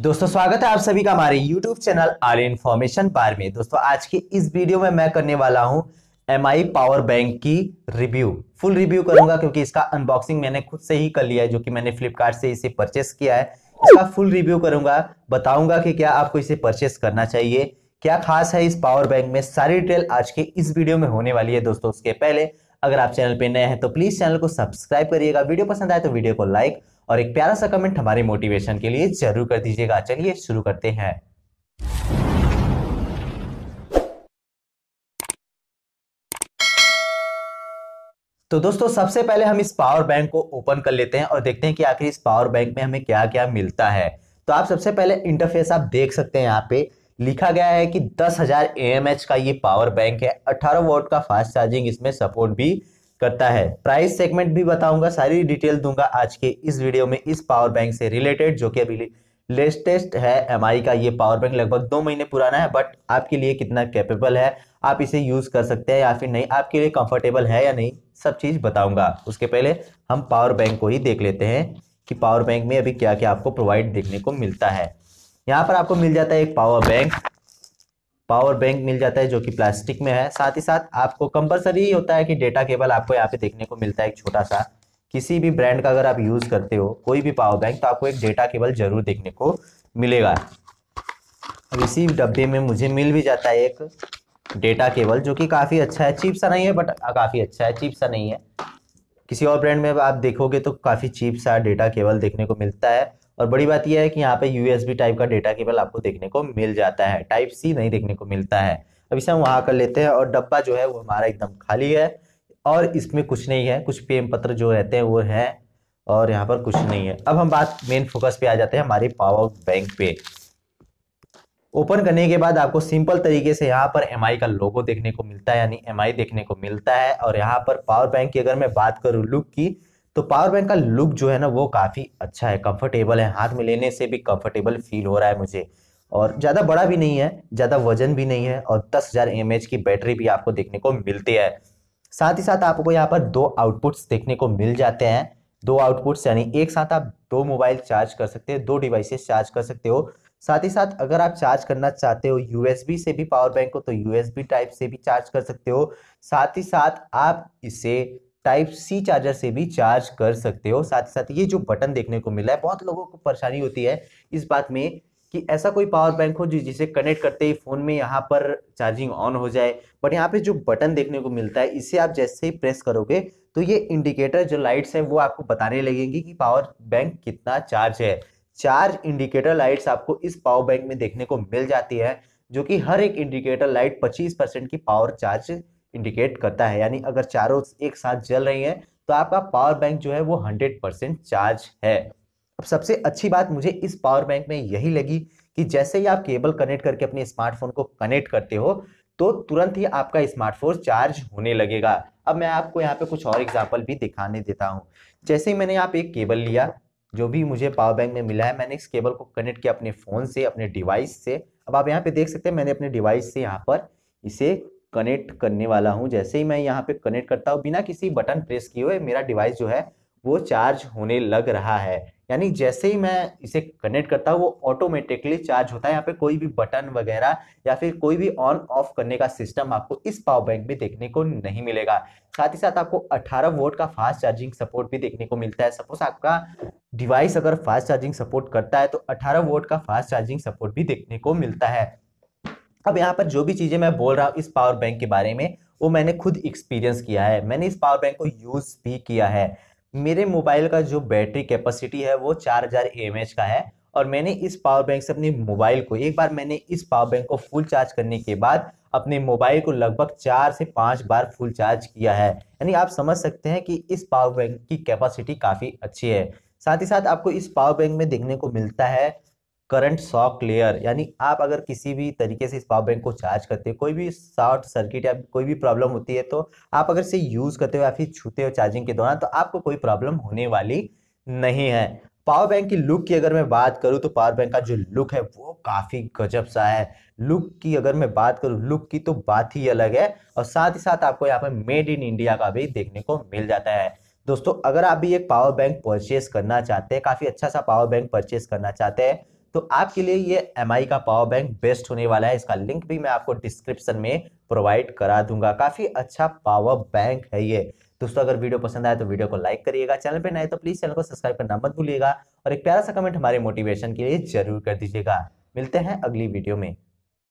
दोस्तों स्वागत है आप सभी का हमारे YouTube चैनल आर इन्फॉर्मेशन बार में दोस्तों आज की इस वीडियो में मैं करने वाला हूं एम आई पावर बैंक की रिव्यू फुल रिव्यू करूंगा क्योंकि इसका अनबॉक्सिंग मैंने खुद से ही कर लिया है जो कि मैंने फ्लिपकार्ट से इसे परचेस किया है इसका फुल रिव्यू करूंगा बताऊंगा कि क्या आपको इसे परचेस करना चाहिए क्या खास है इस पावर बैंक में सारी डिटेल आज के इस वीडियो में होने वाली है दोस्तों उसके पहले अगर आप चैनल पर नए हैं तो प्लीज चैनल को सब्सक्राइब करिएगा वीडियो पसंद आए तो वीडियो को लाइक और एक प्यारा सा कमेंट हमारे मोटिवेशन के लिए जरूर कर दीजिएगा चलिए शुरू करते हैं तो दोस्तों सबसे पहले हम इस पावर बैंक को ओपन कर लेते हैं और देखते हैं कि आखिर इस पावर बैंक में हमें क्या क्या मिलता है तो आप सबसे पहले इंटरफेस आप देख सकते हैं यहाँ पे लिखा गया है कि 10,000 हजार का ये पावर बैंक है 18 वोट का फास्ट चार्जिंग इसमें सपोर्ट भी करता है प्राइस सेगमेंट भी बताऊंगा सारी डिटेल दूंगा आज के इस वीडियो में इस पावर बैंक से रिलेटेड जो कि अभी लेटेस्ट है एम का ये पावर बैंक लगभग दो महीने पुराना है बट आपके लिए कितना कैपेबल है आप इसे यूज़ कर सकते हैं या फिर नहीं आपके लिए कंफर्टेबल है या नहीं सब चीज़ बताऊंगा उसके पहले हम पावर बैंक को ही देख लेते हैं कि पावर बैंक में अभी क्या क्या आपको प्रोवाइड देखने को मिलता है यहाँ पर आपको मिल जाता है एक पावर बैंक पावर बैंक मिल जाता है जो कि प्लास्टिक में है साथ ही साथ आपको कंपलसरी होता है कि डेटा केबल आपको यहाँ पे देखने को मिलता है एक छोटा सा किसी भी ब्रांड का अगर आप यूज़ करते हो कोई भी पावर बैंक तो आपको एक डेटा केबल जरूर देखने को मिलेगा अब इसी डब्बे में मुझे मिल भी जाता है एक डेटा केबल जो कि काफ़ी अच्छा है चीप सा नहीं है बट काफ़ी अच्छा है चीप सा नहीं है किसी और ब्रांड में आप देखोगे तो काफ़ी चीप सा डेटा केबल देखने को मिलता है और बड़ी बात यह है कि यहाँ पे यूएसबी टाइप का डेटा केबल आपको देखने को मिल जाता है टाइप सी नहीं देखने को मिलता है अब इसे हम वहाँ कर लेते हैं और डब्बा जो है वो हमारा एकदम खाली है और इसमें कुछ नहीं है कुछ पेम पत्र जो रहते हैं वो है और यहाँ पर कुछ नहीं है अब हम बात मेन फोकस पे आ जाते हैं हमारे पावर बैंक पे ओपन करने के बाद आपको सिंपल तरीके से यहाँ पर एम का लोगो देखने को मिलता है यानी एम देखने को मिलता है और यहाँ पर पावर बैंक की अगर मैं बात करूँ लुक की तो पावर बैंक का लुक जो है ना वो काफ़ी अच्छा है कंफर्टेबल है हाथ में लेने से भी कंफर्टेबल फील हो रहा है मुझे और ज़्यादा बड़ा भी नहीं है ज़्यादा वजन भी नहीं है और दस हज़ार एम एच की बैटरी भी आपको देखने को मिलती है साथ ही साथ आपको यहाँ पर दो आउटपुट्स देखने को मिल जाते हैं दो आउटपुट्स यानी एक साथ आप दो मोबाइल चार्ज कर सकते हो दो डिवाइसेस चार्ज कर सकते हो साथ ही साथ अगर आप चार्ज करना चाहते हो यूएसबी से भी पावर बैंक को तो यूएसबी टाइप से भी चार्ज कर सकते हो साथ ही साथ आप इसे टाइप सी चार्जर से भी चार्ज कर सकते हो साथ ही साथ ये जो बटन देखने को मिला है बहुत लोगों को परेशानी होती है इस बात में कि ऐसा कोई पावर बैंक हो जिसे कनेक्ट करते ही फ़ोन में यहाँ पर चार्जिंग ऑन हो जाए बट यहाँ पे जो बटन देखने को मिलता है इसे आप जैसे ही प्रेस करोगे तो ये इंडिकेटर जो लाइट्स हैं वो आपको बताने लगेंगी कि पावर बैंक कितना चार्ज है चार्ज इंडिकेटर लाइट्स आपको इस पावर बैंक में देखने को मिल जाती है जो कि हर एक इंडिकेटर लाइट 25 परसेंट की पावर चार्ज इंडिकेट करता है यानी अगर चारों एक साथ जल रही हैं तो आपका पावर बैंक जो है वो हंड्रेड परसेंट चार्ज है अब सबसे अच्छी बात मुझे इस पावर बैंक में यही लगी कि जैसे ही आप केबल कनेक्ट करके अपने स्मार्टफोन को कनेक्ट करते हो तो तुरंत ही आपका स्मार्टफोन चार्ज होने लगेगा अब मैं आपको यहाँ पे कुछ और एग्जाम्पल भी दिखाने देता हूँ जैसे ही मैंने यहाँ पे एक केबल लिया जो भी मुझे पावर बैंक में मिला है मैंने इस केबल को कनेक्ट किया अपने फ़ोन से अपने डिवाइस से अब आप यहाँ पे देख सकते हैं मैंने अपने डिवाइस से यहाँ पर इसे कनेक्ट करने वाला हूँ जैसे ही मैं यहाँ पे कनेक्ट करता हूँ बिना किसी बटन प्रेस किए हुए मेरा डिवाइस जो है वो चार्ज होने लग रहा है यानी जैसे ही मैं इसे कनेक्ट करता हूँ वो ऑटोमेटिकली चार्ज होता है यहाँ पे कोई भी बटन वगैरह या फिर कोई भी ऑन ऑफ करने का सिस्टम आपको इस पावर बैंक में देखने को नहीं मिलेगा साथ ही साथ आपको 18 वोट का फास्ट चार्जिंग सपोर्ट भी देखने को मिलता है सपोज आपका डिवाइस अगर फास्ट चार्जिंग सपोर्ट करता है तो अठारह वोट का फास्ट चार्जिंग सपोर्ट भी देखने को मिलता है अब यहाँ पर जो भी चीज़ें मैं बोल रहा हूँ इस पावर बैंक के बारे में वो मैंने खुद एक्सपीरियंस किया है मैंने इस पावर बैंक को यूज़ भी किया है मेरे मोबाइल का जो बैटरी कैपेसिटी है वो चार हज़ार का है और मैंने इस पावर बैंक से अपने मोबाइल को एक बार मैंने इस पावर बैंक को फुल चार्ज करने के बाद अपने मोबाइल को लगभग चार से पाँच बार फुल चार्ज किया है यानी आप समझ सकते हैं कि इस पावर बैंक की कैपेसिटी काफ़ी अच्छी है साथ ही साथ आपको इस पावर बैंक में देखने को मिलता है करंट शॉक लेयर यानी आप अगर किसी भी तरीके से इस पावर बैंक को चार्ज करते हो कोई भी शॉर्ट सर्किट या कोई भी प्रॉब्लम होती है तो आप अगर इसे यूज़ करते हो या फिर छूते हो चार्जिंग के दौरान तो आपको कोई प्रॉब्लम होने वाली नहीं है पावर बैंक की लुक की अगर मैं बात करूं तो पावर बैंक का जो लुक है वो काफ़ी गजब सा है लुक की अगर मैं बात करूं लुक की तो बात ही अलग है और साथ ही साथ आपको यहाँ पर मेड इन इंडिया का भी देखने को मिल जाता है दोस्तों अगर आप भी एक पावर बैंक परचेस करना चाहते हैं काफ़ी अच्छा सा पावर बैंक परचेस करना चाहते हैं तो आपके लिए ये एम का पावर बैंक बेस्ट होने वाला है इसका लिंक भी मैं आपको डिस्क्रिप्शन में प्रोवाइड करा दूंगा काफ़ी अच्छा पावर बैंक है ये दोस्तों अगर वीडियो पसंद आए तो वीडियो को लाइक करिएगा चैनल पर नए तो प्लीज़ चैनल को सब्सक्राइब करना मत भूलिएगा और एक प्यारा सा कमेंट हमारे मोटिवेशन के लिए जरूर कर दीजिएगा मिलते हैं अगली वीडियो में